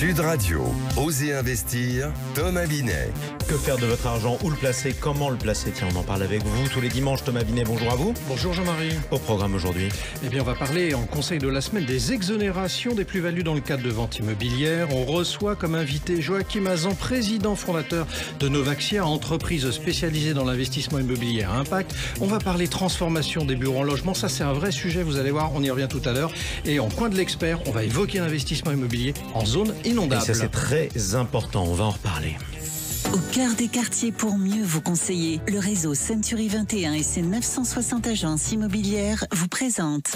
Sud Radio, osez investir, Thomas Binet. Que faire de votre argent Où le placer Comment le placer Tiens, on en parle avec vous tous les dimanches. Thomas Binet, bonjour à vous. Bonjour Jean-Marie. Au programme aujourd'hui. Eh bien, on va parler en conseil de la semaine des exonérations des plus-values dans le cadre de ventes immobilières. On reçoit comme invité Joachim Azan, président fondateur de Novaxia, entreprise spécialisée dans l'investissement immobilier à impact. On va parler transformation des bureaux en logement. Ça, c'est un vrai sujet, vous allez voir, on y revient tout à l'heure. Et en coin de l'expert, on va évoquer l'investissement immobilier en zone c'est très important. On va en reparler. Au cœur des quartiers pour mieux vous conseiller, le réseau Century 21 et ses 960 agences immobilières vous présentent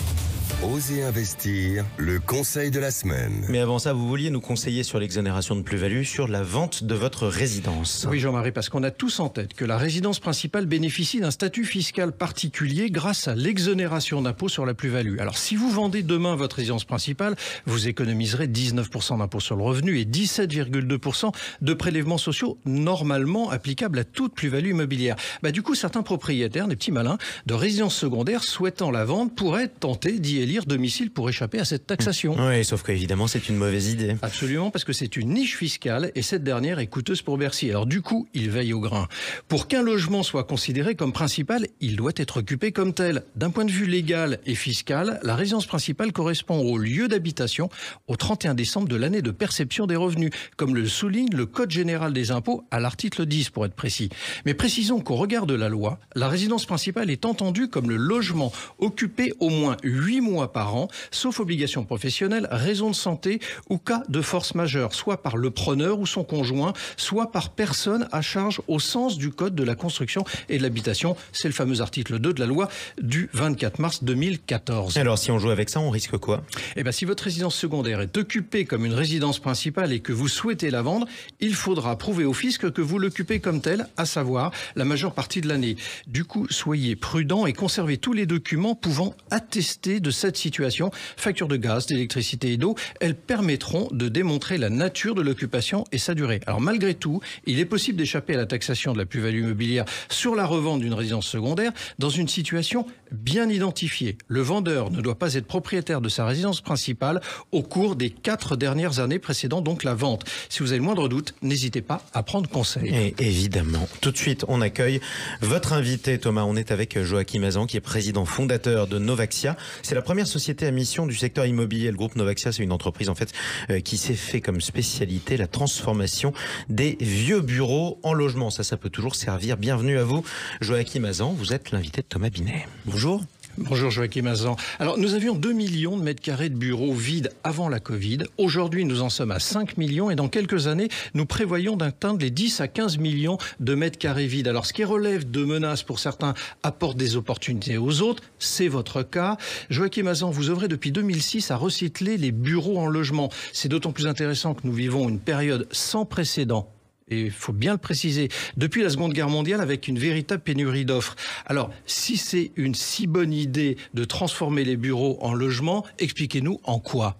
Oser investir, le conseil de la semaine. Mais avant ça, vous vouliez nous conseiller sur l'exonération de plus-value, sur la vente de votre résidence. Oui, Jean-Marie, parce qu'on a tous en tête que la résidence principale bénéficie d'un statut fiscal particulier grâce à l'exonération d'impôt sur la plus-value. Alors, si vous vendez demain votre résidence principale, vous économiserez 19% d'impôt sur le revenu et 17,2% de prélèvements sociaux normalement applicables à toute plus-value immobilière. Bah, du coup, certains propriétaires, des petits malins, de résidences secondaires souhaitant la vente pourraient tenter d'y domicile pour échapper à cette taxation. Oui, sauf qu'évidemment, c'est une mauvaise idée. Absolument, parce que c'est une niche fiscale et cette dernière est coûteuse pour Bercy. Alors du coup, il veille au grain. Pour qu'un logement soit considéré comme principal, il doit être occupé comme tel. D'un point de vue légal et fiscal, la résidence principale correspond au lieu d'habitation au 31 décembre de l'année de perception des revenus, comme le souligne le Code général des impôts à l'article 10 pour être précis. Mais précisons qu'au regard de la loi, la résidence principale est entendue comme le logement occupé au moins 8 mois mois par an, sauf obligation professionnelle, raison de santé ou cas de force majeure, soit par le preneur ou son conjoint, soit par personne à charge au sens du Code de la construction et de l'habitation. C'est le fameux article 2 de la loi du 24 mars 2014. Alors si on joue avec ça, on risque quoi Eh bien si votre résidence secondaire est occupée comme une résidence principale et que vous souhaitez la vendre, il faudra prouver au fisc que vous l'occupez comme telle, à savoir la majeure partie de l'année. Du coup, soyez prudent et conservez tous les documents pouvant attester de cette cette situation, facture de gaz, d'électricité et d'eau, elles permettront de démontrer la nature de l'occupation et sa durée. Alors malgré tout, il est possible d'échapper à la taxation de la plus-value immobilière sur la revente d'une résidence secondaire dans une situation bien identifiée. Le vendeur ne doit pas être propriétaire de sa résidence principale au cours des quatre dernières années précédant donc la vente. Si vous avez le moindre doute, n'hésitez pas à prendre conseil. Et évidemment. Tout de suite, on accueille votre invité Thomas. On est avec Joachim Azan qui est président fondateur de Novaxia. C'est la première première société à mission du secteur immobilier. Le groupe Novaxia, c'est une entreprise en fait euh, qui s'est fait comme spécialité la transformation des vieux bureaux en logements. Ça, ça peut toujours servir. Bienvenue à vous, Joachim Azan. Vous êtes l'invité de Thomas Binet. Bonjour. Bonjour Joachim Azan. Alors nous avions 2 millions de mètres carrés de bureaux vides avant la Covid. Aujourd'hui nous en sommes à 5 millions et dans quelques années nous prévoyons d'atteindre les 10 à 15 millions de mètres carrés vides. Alors ce qui relève de menaces pour certains apporte des opportunités aux autres. C'est votre cas. Joachim Azan, vous œuvrez depuis 2006 à recycler les bureaux en logement. C'est d'autant plus intéressant que nous vivons une période sans précédent et il faut bien le préciser, depuis la Seconde Guerre mondiale avec une véritable pénurie d'offres. Alors, si c'est une si bonne idée de transformer les bureaux en logements, expliquez-nous en quoi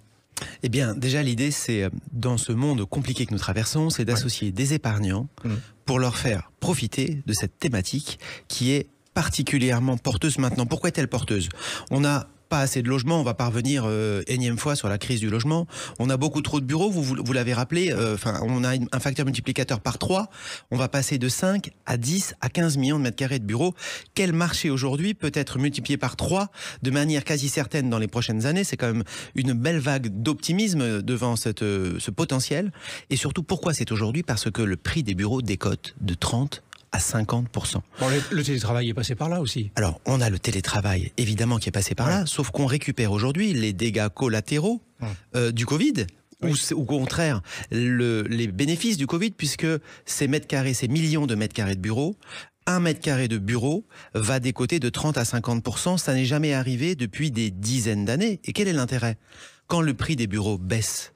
eh bien, déjà, l'idée, c'est, euh, dans ce monde compliqué que nous traversons, c'est d'associer des épargnants mmh. pour leur faire profiter de cette thématique qui est particulièrement porteuse maintenant. Pourquoi est-elle porteuse On a pas assez de logements, on va parvenir euh, énième fois sur la crise du logement. On a beaucoup trop de bureaux, vous, vous, l'avez rappelé, euh, enfin, on a un facteur multiplicateur par 3. On va passer de 5 à 10 à 15 millions de mètres carrés de bureaux. Quel marché aujourd'hui peut être multiplié par 3 de manière quasi certaine dans les prochaines années C'est quand même une belle vague d'optimisme devant cette, euh, ce potentiel. Et surtout, pourquoi c'est aujourd'hui Parce que le prix des bureaux décote de 30 à 50%. le, télétravail est passé par là aussi. Alors, on a le télétravail, évidemment, qui est passé par là, sauf qu'on récupère aujourd'hui les dégâts collatéraux euh, du Covid, ou au contraire les bénéfices du Covid, puisque ces mètres carrés, ces millions de mètres carrés de bureaux, un mètre carré de bureau va décoter de 30 à 50 Ça n'est jamais arrivé depuis des dizaines d'années. Et quel est l'intérêt Quand le prix des bureaux baisse,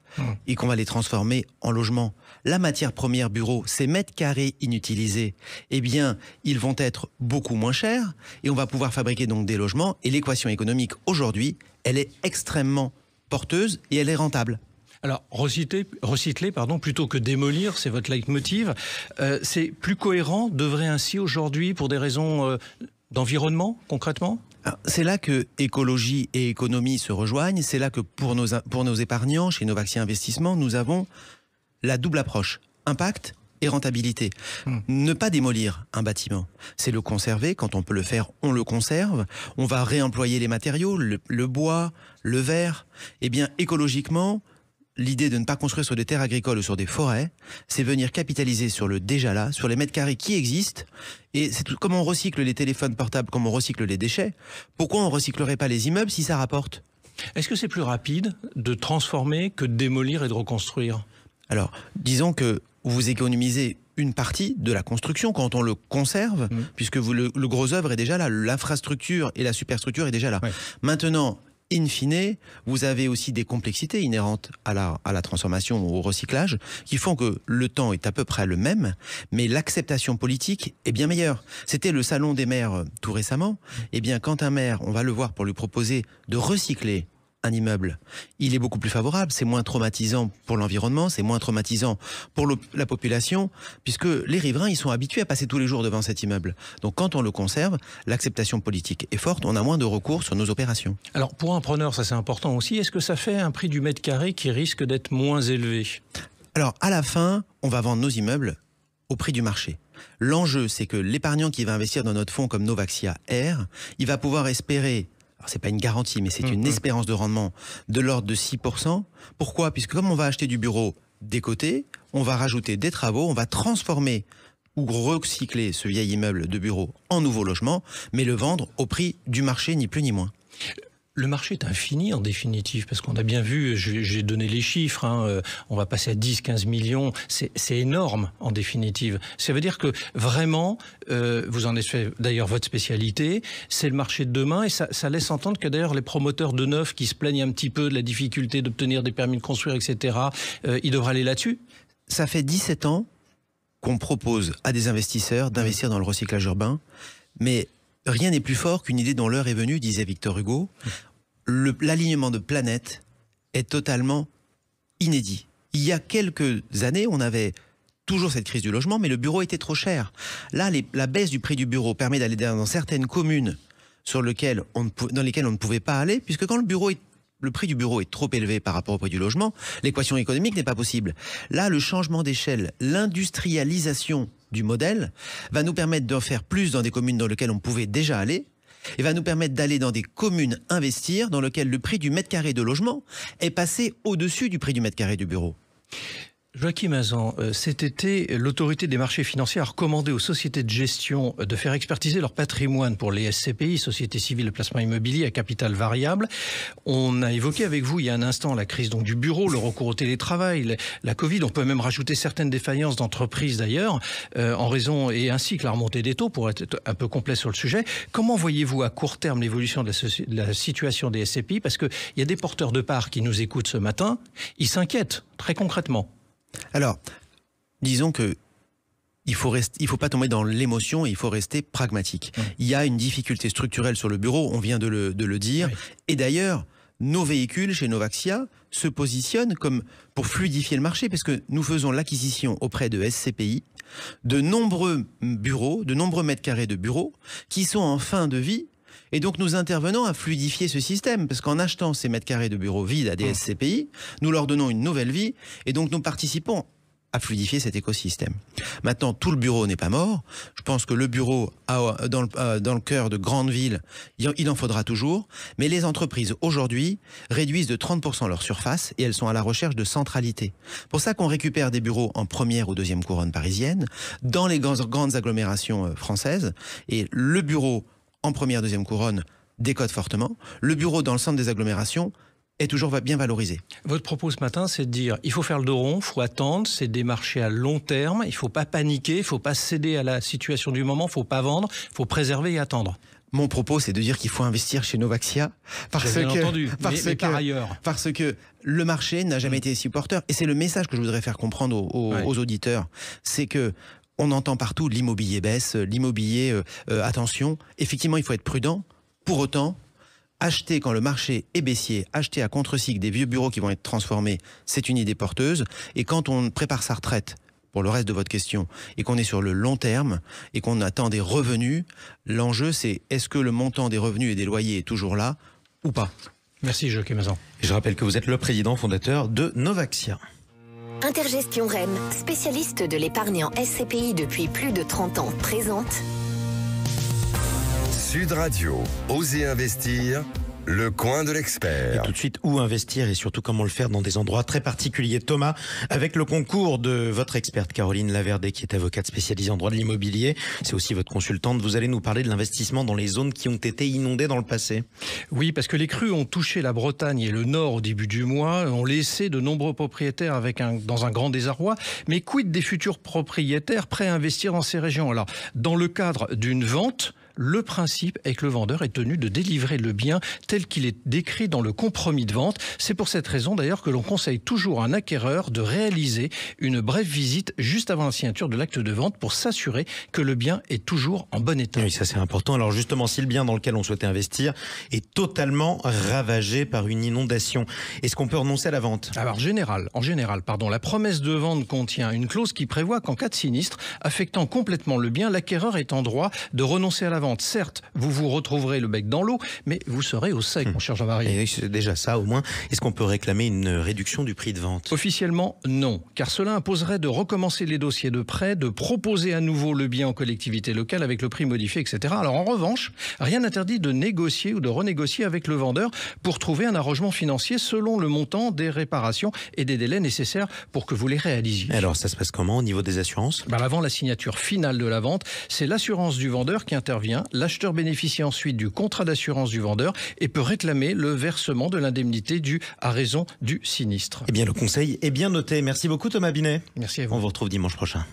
et qu'on va les transformer en logements. La matière première bureau, ces mètres carrés inutilisés, eh bien, ils vont être beaucoup moins chers et on va pouvoir fabriquer donc des logements. Et l'équation économique aujourd'hui, elle est extrêmement porteuse et elle est rentable. Alors, recycler, pardon, plutôt que démolir, c'est votre leitmotiv. Euh, c'est plus cohérent, devrait ainsi aujourd'hui, pour des raisons euh, d'environnement, concrètement c'est là que écologie et économie se rejoignent. C'est là que pour nos, pour nos épargnants, chez vaccins Investissement, nous avons la double approche impact et rentabilité. Hmm. Ne pas démolir un bâtiment, c'est le conserver. Quand on peut le faire, on le conserve. On va réemployer les matériaux, le, le bois, le verre. Eh bien, écologiquement, l'idée de ne pas construire sur des terres agricoles ou sur des forêts, c'est venir capitaliser sur le déjà là, sur les mètres carrés qui existent. Et c'est tout comme on recycle les téléphones portables, comme on recycle les déchets. Pourquoi on recyclerait pas les immeubles si ça rapporte Est-ce que c'est plus rapide de transformer que de démolir et de reconstruire Alors, disons que vous économisez une partie de la construction quand on le conserve, mmh. puisque le, gros œuvre est déjà là, l'infrastructure et la superstructure est déjà là. Maintenant, in fine, vous avez aussi des complexités inhérentes à la, à la transformation ou au recyclage qui font que le temps est à peu près le même, mais l'acceptation politique est bien meilleure. C'était le salon des maires euh, tout récemment. Eh bien, quand un maire, on va le voir pour lui proposer de recycler un immeuble, il est beaucoup plus favorable, c'est moins traumatisant pour l'environnement, c'est moins traumatisant pour la population, puisque les riverains, ils sont habitués à passer tous les jours devant cet immeuble. Donc quand on le conserve, l'acceptation politique est forte, on a moins de recours sur nos opérations. Alors pour un preneur, ça c'est important aussi, est-ce que ça fait un prix du mètre carré qui risque d'être moins élevé Alors à la fin, on va vendre nos immeubles au prix du marché. L'enjeu, c'est que l'épargnant qui va investir dans notre fonds comme Novaxia Air, il va pouvoir espérer alors c'est pas une garantie, mais c'est mm, une mm. espérance de rendement de l'ordre de 6%. Pourquoi Puisque comme on va acheter du bureau des côtés, on va rajouter des travaux, on va transformer ou recycler ce vieil immeuble de bureau en nouveau logement, mais le vendre au prix du marché, ni plus ni moins le marché est infini en définitive, parce qu'on a bien vu, j'ai donné les chiffres, hein, euh, on va passer à 10, 15 millions, c'est énorme en définitive. Ça veut dire que vraiment, euh, vous en êtes fait d'ailleurs votre spécialité, c'est le marché de demain, et ça, laisse entendre que d'ailleurs les promoteurs de neuf qui se plaignent un petit peu de la difficulté d'obtenir des permis de construire, etc., Il euh, ils devraient aller là-dessus. Ça fait 17 ans qu'on propose à des investisseurs d'investir dans le recyclage urbain, mais rien n'est plus fort qu'une idée dont l'heure est venue, disait Victor Hugo l'alignement de planètes est totalement inédit. Il y a quelques années, on avait toujours cette crise du logement, mais le bureau était trop cher. Là, la baisse du prix du bureau permet d'aller dans certaines communes sur lesquelles dans lesquelles on ne pouvait pas aller, puisque quand le, bureau le prix du bureau est trop élevé par rapport au prix du logement, l'équation économique n'est pas possible. Là, le changement d'échelle, l'industrialisation du modèle va nous permettre d'en faire plus dans des communes dans lesquelles on pouvait déjà aller, et va nous permettre d'aller dans des communes investir dans lesquelles le prix du mètre carré de logement est passé au-dessus du prix du mètre carré du bureau. Joachim Azan, euh, cet été, l'autorité des marchés financiers a recommandé aux sociétés de gestion euh, de faire expertiser leur patrimoine pour les SCPI, Société civile de placement immobilier à capital variable. On a évoqué avec vous il y a un instant la crise donc du bureau, le recours au télétravail, la Covid. On peut même rajouter certaines défaillances d'entreprises d'ailleurs, euh, en raison et ainsi que la remontée des taux, pour être un peu complet sur le sujet. Comment voyez-vous à court terme l'évolution de, la, situation des SCPI Parce qu'il y a des porteurs de parts qui nous écoutent ce matin, ils s'inquiètent très concrètement. Alors, disons que il faut faut pas tomber dans l'émotion, et il faut rester pragmatique. Mmh. Il y a une difficulté structurelle sur le bureau, on vient de le, dire. Et d'ailleurs, nos véhicules chez Novaxia se positionnent comme pour fluidifier le marché, parce que nous faisons l'acquisition auprès de SCPI de nombreux bureaux, de nombreux mètres carrés de bureaux qui sont en fin de vie et donc nous intervenons à fluidifier ce système, parce qu'en achetant ces mètres carrés de bureaux vides à des mmh. SCPI, nous leur donnons une nouvelle vie, et donc nous participons à fluidifier cet écosystème. Maintenant, tout le bureau n'est pas mort. Je pense que le bureau dans, le, cœur de grandes villes, il en faudra toujours. Mais les entreprises, aujourd'hui, réduisent de 30% leur surface et elles sont à la recherche de centralité. Pour ça qu'on récupère des bureaux en première ou deuxième couronne parisienne, dans les grandes agglomérations euh, françaises. Et le bureau en première, deuxième couronne décode fortement. Le bureau dans le centre des agglomérations est toujours bien valorisé. Votre propos ce matin, c'est de dire il faut faire le dos rond, il faut attendre, c'est des marchés à long terme, il ne faut pas paniquer, il ne faut pas céder à la situation du moment, il ne faut pas vendre, il faut préserver et attendre. Mon propos, c'est de dire qu'il faut investir chez Novaxia parce que, parce ailleurs, parce que le marché n'a jamais mm. été si Et c'est le message que je voudrais faire comprendre aux, aux auditeurs, c'est que on entend partout l'immobilier baisse, euh, l'immobilier, euh, euh, attention, effectivement, il faut être prudent. Pour autant, acheter quand le marché est baissier, acheter à contre-cycle des vieux bureaux qui vont être transformés, c'est une idée porteuse. Et quand on prépare sa retraite, pour le reste de votre question, et qu'on est sur le long terme, et qu'on attend des revenus, l'enjeu c'est est-ce que le montant des revenus et des loyers est toujours là ou pas Merci Joachim Mazan. je rappelle que vous êtes le président fondateur de Novaxia. Intergestion REM, spécialiste de l'épargne en SCPI depuis plus de 30 ans, présente Sud Radio, Osez investir le coin de l'expert. Et tout de suite, où investir et surtout comment le faire dans des endroits très particuliers. Thomas, avec le concours de votre experte Caroline Laverdet, qui est avocate spécialisée en droit de l'immobilier, c'est aussi votre consultante, vous allez nous parler de l'investissement dans les zones qui ont été inondées dans le passé. Oui, parce que les crues ont touché la Bretagne et le Nord au début du mois, ont laissé de nombreux propriétaires avec un, dans un grand désarroi. Mais quid des futurs propriétaires prêts à investir dans ces régions Alors, dans le cadre d'une vente, le principe est que le vendeur est tenu de délivrer le bien tel qu'il est décrit dans le compromis de vente. C'est pour cette raison d'ailleurs que l'on conseille toujours à un acquéreur de réaliser une brève visite juste avant la signature de l'acte de vente pour s'assurer que le bien est toujours en bon état. Oui, ça c'est important. Alors justement, si le bien dans lequel on souhaitait investir est totalement ravagé par une inondation, est-ce qu'on peut renoncer à la vente Alors général, en général, pardon, la promesse de vente contient une clause qui prévoit qu'en cas de sinistre affectant complètement le bien, l'acquéreur est en droit de renoncer à la vente. Certes, vous vous retrouverez le bec dans l'eau, mais vous serez au sec, hmm. mon cher jean Et eh déjà ça, au moins. Est-ce qu'on peut réclamer une réduction du prix de vente Officiellement, non, car cela imposerait de recommencer les dossiers de prêt, de proposer à nouveau le bien en collectivité locale avec le prix modifié, etc. Alors en revanche, rien n'interdit de négocier ou de renégocier avec le vendeur pour trouver un arrangement financier selon le montant des réparations et des délais nécessaires pour que vous les réalisiez. Alors ça se passe comment au niveau des assurances ben, Avant la signature finale de la vente, c'est l'assurance du vendeur qui intervient l'acheteur bénéficie ensuite du contrat d'assurance du vendeur et peut réclamer le versement de l'indemnité due à raison du sinistre. Eh bien, le conseil est bien noté. Merci beaucoup Thomas Binet. Merci à vous. On vous retrouve dimanche prochain.